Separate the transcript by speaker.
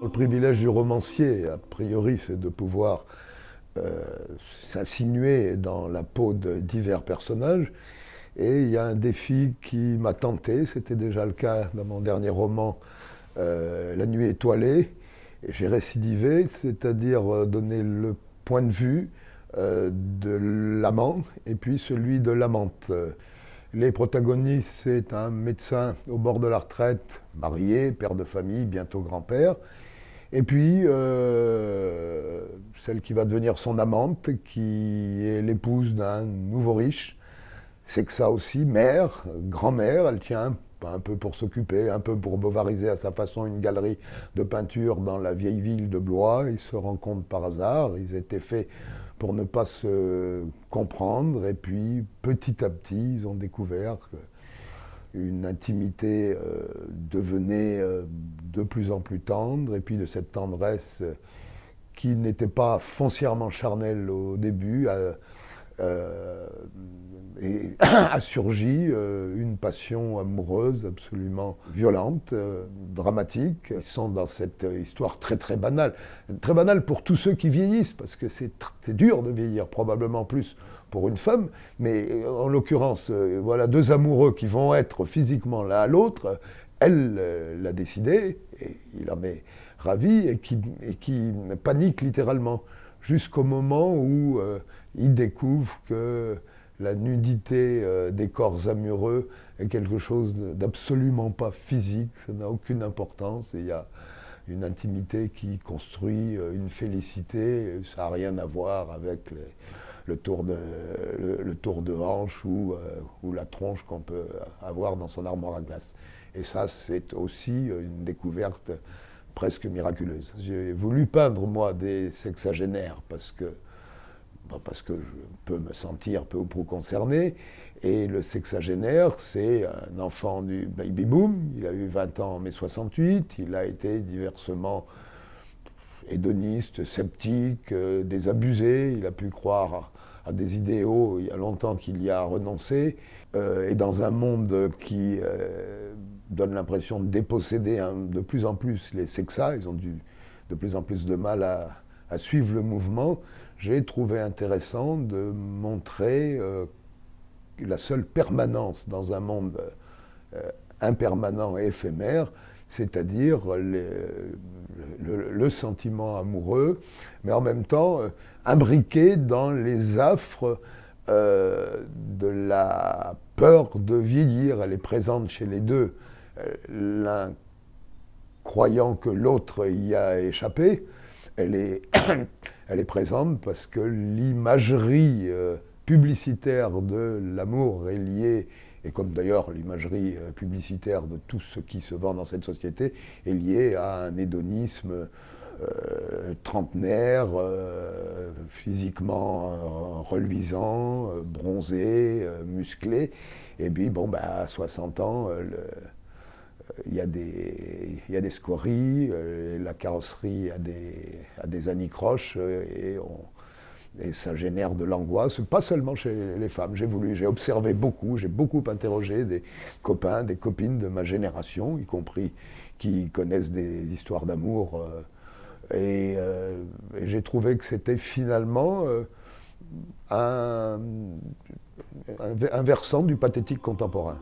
Speaker 1: Le privilège du romancier, a priori, c'est de pouvoir euh, s'insinuer dans la peau de divers personnages. Et il y a un défi qui m'a tenté, c'était déjà le cas dans mon dernier roman, euh, La nuit étoilée. J'ai récidivé, c'est-à-dire euh, donner le point de vue de l'amant et puis celui de l'amante. Les protagonistes, c'est un médecin au bord de la retraite, marié, père de famille, bientôt grand-père, et puis, euh, celle qui va devenir son amante, qui est l'épouse d'un nouveau riche, c'est que ça aussi, mère, grand-mère, elle tient un peu pour s'occuper, un peu pour bovariser à sa façon une galerie de peinture dans la vieille ville de Blois. Ils se rencontrent par hasard, ils étaient faits pour ne pas se comprendre, et puis petit à petit, ils ont découvert que une intimité euh, devenait euh, de plus en plus tendre, et puis de cette tendresse euh, qui n'était pas foncièrement charnelle au début, euh, et a surgi euh, une passion amoureuse absolument violente, euh, dramatique. Ils sont dans cette histoire très très banale. Très banale pour tous ceux qui vieillissent, parce que c'est dur de vieillir, probablement plus pour une femme, mais en l'occurrence, voilà deux amoureux qui vont être physiquement l'un à l'autre. Elle l'a décidé, et il en est ravi, et et qui panique littéralement jusqu'au moment où euh, il découvre que la nudité euh, des corps amoureux est quelque chose d'absolument pas physique, ça n'a aucune importance, il y a une intimité qui construit euh, une félicité, ça n'a rien à voir avec le, tour de, hanche ou, ou la tronche qu'on peut avoir dans son armoire à glace. Et ça, c'est aussi une découverte presque miraculeuse. J'ai voulu peindre, moi, des sexagénaires, parce que, bah, parce que je peux me sentir peu ou prou concerné. Et le sexagénaire, c'est un enfant du baby boom. Il a eu 20 ans en mai 68. Il a été diversement hédoniste, sceptique, euh, désabusé. Il a pu croire des idéaux il y a longtemps qu'il y a renoncé, euh, et dans un monde qui euh, donne l'impression de déposséder hein, de plus en plus les sexas, ils ont du, de plus en plus de mal à, suivre le mouvement, j'ai trouvé intéressant de montrer euh, la seule permanence dans un monde euh, impermanent et éphémère, c'est-à-dire le sentiment amoureux, mais en même temps euh, imbriqué dans les affres euh, de la peur de vieillir. Elle est présente chez les deux, euh, l'un croyant que l'autre y a échappé. Elle est, elle est présente parce que l'imagerie publicitaire de l'amour est lié, et comme d'ailleurs l'imagerie euh, publicitaire de tout ce qui se vend dans cette société, est liée à un hédonisme euh, trentenaire, euh, physiquement reluisant, bronzé, musclé. Et puis, bon, bah, à 60 ans, il y, a des, des scories, la carrosserie a des, a des anicroches, et on, et ça génère de l'angoisse, pas seulement chez les femmes. J'ai voulu, j'ai observé beaucoup, j'ai beaucoup interrogé des copains, des copines de ma génération, y compris qui connaissent des histoires d'amour. Euh, euh, et, j'ai trouvé que c'était finalement euh, un versant du pathétique contemporain.